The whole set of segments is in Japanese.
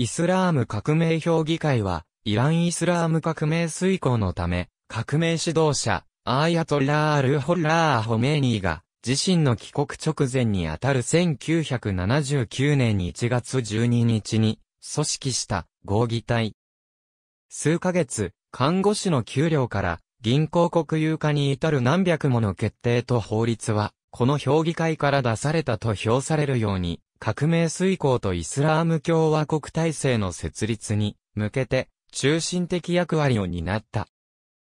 イスラーム革命評議会は、イランイスラーム革命遂行のため、革命指導者、アーヤトラー・アルホラー・ホメーニーが、自身の帰国直前にあたる1979年1月12日に、組織した合議体。数ヶ月、看護師の給料から銀行国有化に至る何百もの決定と法律は、この評議会から出されたと評されるように、革命遂行とイスラーム共和国体制の設立に向けて中心的役割を担った。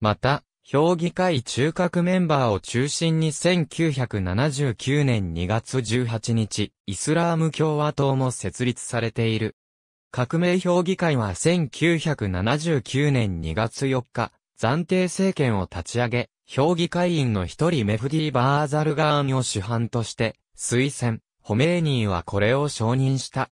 また、評議会中核メンバーを中心に1979年2月18日、イスラーム共和党も設立されている。革命評議会は1979年2月4日、暫定政権を立ち上げ、評議会員の一人メフディ・バーザルガーンを主犯として、推薦、ホメーニーはこれを承認した。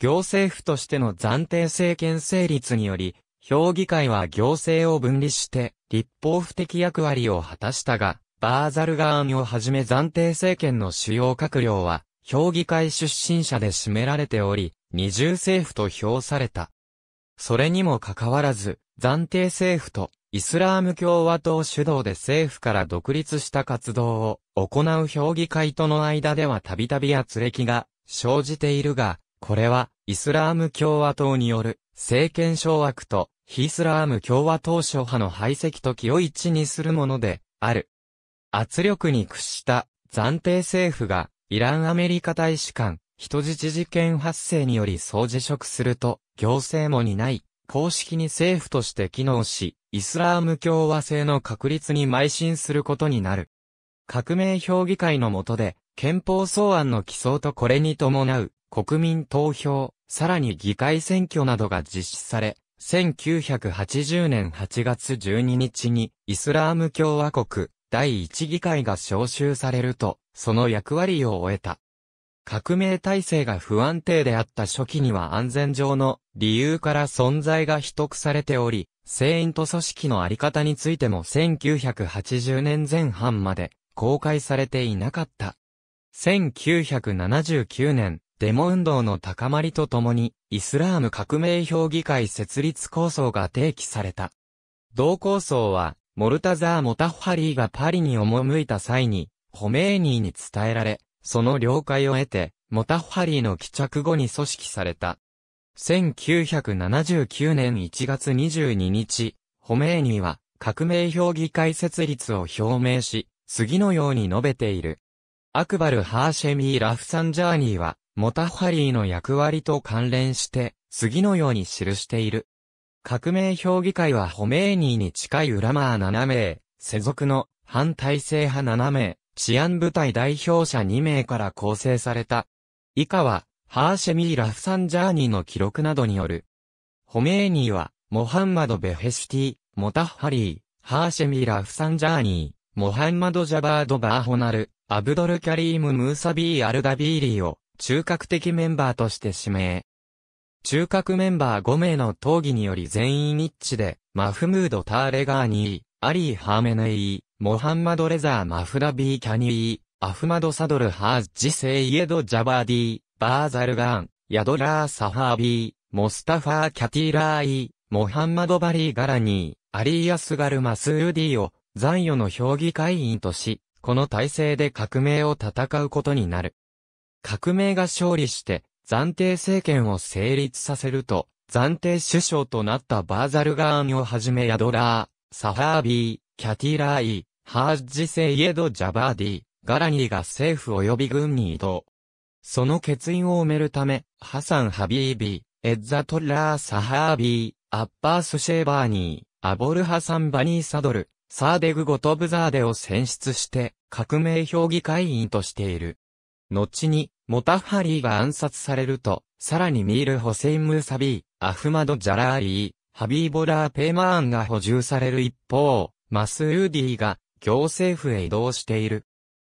行政府としての暫定政権成立により、評議会は行政を分離して、立法府的役割を果たしたが、バーザルガーンをはじめ暫定政権の主要閣僚は、評議会出身者で占められており、二重政府と評された。それにもかかわらず、暫定政府とイスラーム共和党主導で政府から独立した活動を行う評議会との間ではたびたび圧力が生じているが、これはイスラーム共和党による政権掌握とヒスラーム共和党諸派の排斥時を一致にするものである。圧力に屈した暫定政府がイランアメリカ大使館人質事件発生により総辞職すると行政も担い公式に政府として機能し、イスラーム共和制の確立に邁進することになる。革命評議会の下で、憲法草案の起草とこれに伴う、国民投票、さらに議会選挙などが実施され、1980年8月12日に、イスラーム共和国、第一議会が招集されると、その役割を終えた。革命体制が不安定であった初期には安全上の理由から存在が秘匿されており、船員と組織のあり方についても1980年前半まで公開されていなかった。1979年、デモ運動の高まりとともに、イスラーム革命評議会設立構想が提起された。同構想は、モルタザー・モタッハリーがパリに赴いた際に、ホメーニーに伝えられ、その了解を得て、モタッァリーの帰着後に組織された。1979年1月22日、ホメーニーは革命評議会設立を表明し、次のように述べている。アクバル・ハーシェミー・ラフサンジャーニーは、モタッァリーの役割と関連して、次のように記している。革命評議会はホメーニーに近いウラマー7名、世俗の反体制派7名、治安部隊代表者2名から構成された。以下は、ハーシェミー・ラフサンジャーニーの記録などによる。ホメーニーは、モハンマド・ベヘシティ、モタッハリー、ハーシェミー・ラフサンジャーニー、モハンマド・ジャバード・バーホナル、アブドル・キャリーム・ムーサビー・アルダビーリーを、中核的メンバーとして指名。中核メンバー5名の討議により全員一致で、マフムード・ターレガーニー、アリー・ハーメネイー、モハンマド・レザー・マフラビー・キャニー、アフマド・サドル・ハージ・セイエド・ジャバーディ、バーザル・ガン、ヤドラー・サハービー、モスタファー・キャティラーイ、モハンマド・バリー・ガラニー、アリーアスガル・マスーディを、残余の評議会員とし、この体制で革命を戦うことになる。革命が勝利して、暫定政権を成立させると、暫定首相となったバーザルガーンをはじめヤドラー、サハービー、キャティラーイ、ハージセイエド・ジャバーディ、ガラニーが政府及び軍に移動。その欠員を埋めるため、ハサン・ハビービー、エッザ・トラー・サハービー、アッパース・シェーバーニー、アボル・ハサン・バニー・サドル、サーデグ・ゴトブザーデを選出して、革命評議会員としている。後に、モタッハリーが暗殺されると、さらにミール・ホセイン・ムサビー、アフマド・ジャラーリー、ハビーボラー・ペーマーンが補充される一方、マス・ウーディーが行政府へ移動している。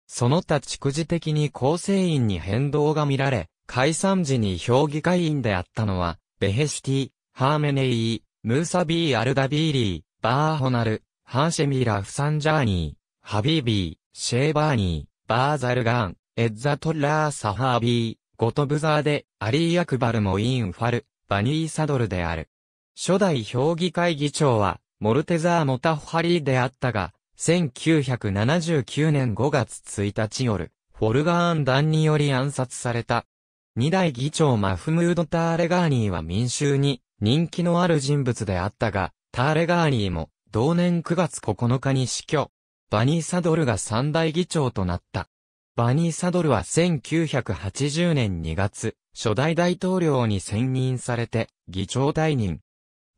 その他逐次的に構成員に変動が見られ、解散時に評議会員であったのは、ベヘシティ、ハーメネイイムーサビー・アルダビーリー、バーホナル、ハンシェミラ・フサンジャーニー、ハビービー、シェーバーニー、バーザルガン、エッザトラー・サハービー、ゴトブザーで、アリー・アクバルモイン・ファル、バニー・サドルである。初代評議会議長は、モルテザー・モタフハリーであったが、1979年5月1日夜、フォルガーン団により暗殺された。二代議長マフムード・ターレガーニーは民衆に人気のある人物であったが、ターレガーニーも同年9月9日に死去。バニー・サドルが三大議長となった。バニー・サドルは1980年2月、初代大統領に選任されて、議長退任。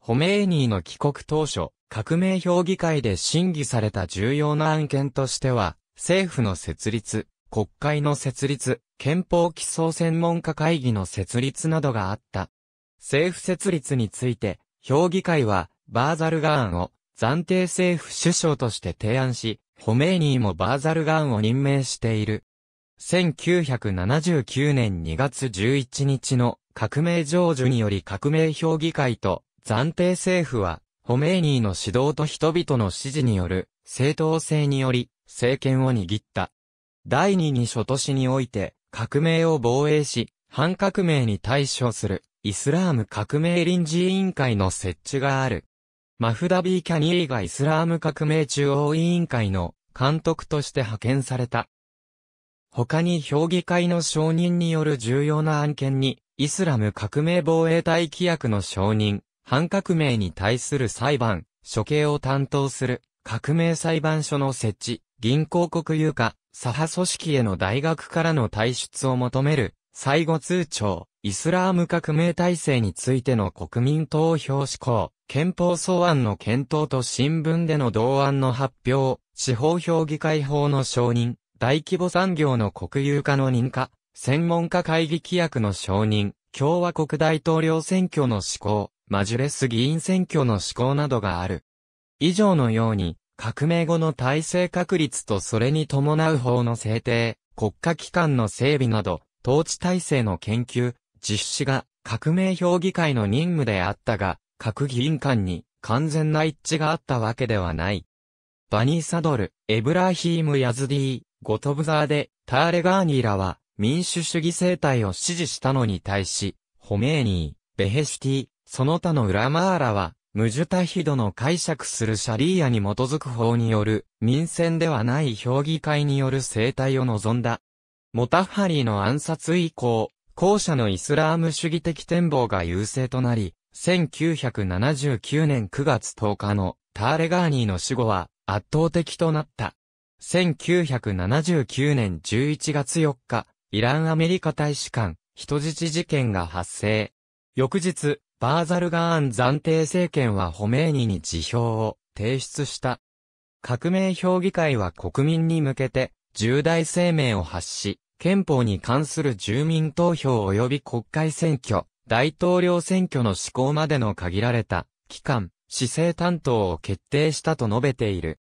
ホメーニーの帰国当初、革命評議会で審議された重要な案件としては、政府の設立、国会の設立、憲法基礎専門家会議の設立などがあった。政府設立について、評議会は、バーザルガーンを暫定政府首相として提案し、ホメイニーもバーザルガーンを任命している。1979年2月11日の革命成就により革命評議会と暫定政府はホメーニーの指導と人々の支持による正当性により政権を握った。第二に諸都市において革命を防衛し、反革命に対処するイスラーム革命臨時委員会の設置がある。マフダビー・キャニーがイスラーム革命中央委員会の監督として派遣された。他に評議会の承認による重要な案件に、イスラム革命防衛隊規約の承認、反革命に対する裁判、処刑を担当する、革命裁判所の設置、銀行国有化、左派組織への大学からの退出を求める、最後通帳、イスラーム革命体制についての国民投票施行、憲法草案の検討と新聞での同案の発表、司法評議会法の承認、大規模産業の国有化の認可、専門家会議規約の承認、共和国大統領選挙の施行、マジュレス議員選挙の施行などがある。以上のように、革命後の体制確立とそれに伴う法の制定、国家機関の整備など、統治体制の研究、実施が革命評議会の任務であったが、各議員間に完全な一致があったわけではない。バニー・サドル、エブラヒーム・ヤズディー、ゴトブザーで、ターレガーニーらは民主主義政体を支持したのに対し、ホメーニー、ベヘシティ、その他のウラマーラは、ムジュタヒドの解釈するシャリーアに基づく法による、民選ではない評議会による生態を望んだ。モタッハリーの暗殺以降、後者のイスラーム主義的展望が優勢となり、1979年9月10日のターレガーニーの死後は圧倒的となった。1979年11月4日、イランアメリカ大使館、人質事件が発生。翌日、バーザルガーン暫定政権はホメーニに辞表を提出した。革命評議会は国民に向けて重大声明を発し、憲法に関する住民投票及び国会選挙、大統領選挙の施行までの限られた期間、市政担当を決定したと述べている。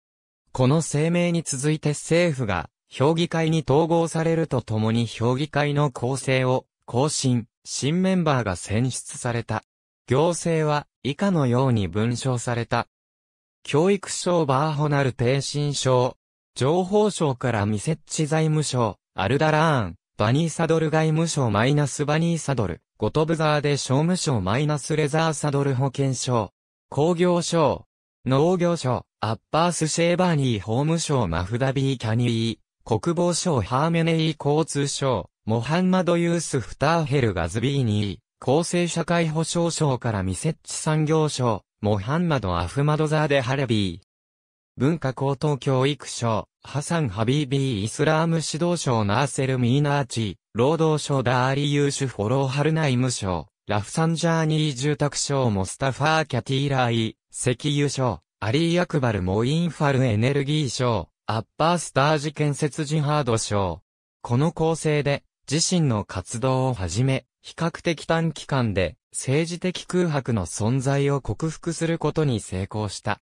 この声明に続いて政府が評議会に統合されるとともに評議会の構成を更新、新メンバーが選出された。行政は以下のように文章された。教育省バーホナル低心省。情報省から未設置財務省、アルダラーン、バニーサドル外務省マイナスバニーサドル、ゴトブザーで商務省マイナスレザーサドル保険省、工業省、農業省、アッパースシェーバーニー法務省マフダビーキャニー、国防省ハーメネイ交通省、モハンマド・ユース・フターヘル・ガズビーニー、厚生社会保障省から未設置産業省、モハンマド・アフマドザーデ・ハレビー。文化高等教育省、ハサン・ハビービー・イスラーム指導省ナーセル・ミーナーチ、労働省ダーリ・ユーシュ・フォロー・ハルナイム省、ラフサンジャーニー住宅省モスタファー・キャティーライ、石油省、アリー・アクバル・モインファル・エネルギー省、アッパー・スタージ建設ジハード省。この構成で、自身の活動をはじめ、比較的短期間で政治的空白の存在を克服することに成功した。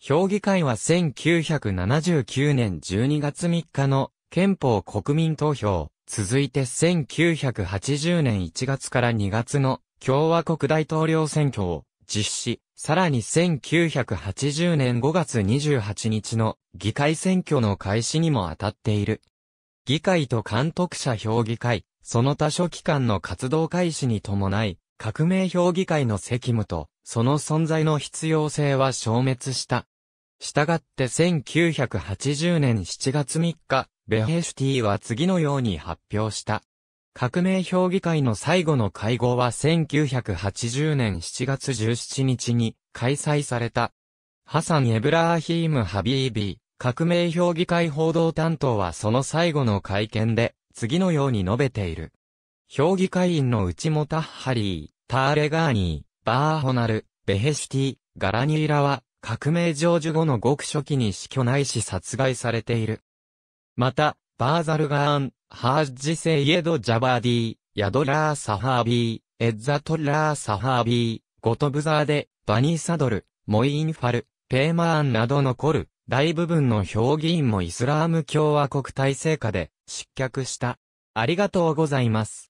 評議会は1979年12月3日の憲法国民投票、続いて1980年1月から2月の共和国大統領選挙を実施、さらに1980年5月28日の議会選挙の開始にも当たっている。議会と監督者評議会、その他諸機関の活動開始に伴い、革命評議会の責務と、その存在の必要性は消滅した。したがって1980年7月3日、ベヘシュティは次のように発表した。革命評議会の最後の会合は1980年7月17日に開催された。ハサン・エブラーヒーム・ハビービー、革命評議会報道担当はその最後の会見で、次のように述べている。評議会員のうちもタッハリー、ターレガーニー、バーホナル、ベヘシティ、ガラニーラは、革命成就後のごく初期に死去ないし殺害されている。また、バーザルガーン、ハージセイエド・ジャバーディー、ヤドラー・サハービー、エッザトラー・サハービー、ゴトブザーデ、バニー・サドル、モイ・インファル、ペーマーンなど残る大部分の評議員もイスラーム共和国体制下で失脚した。ありがとうございます。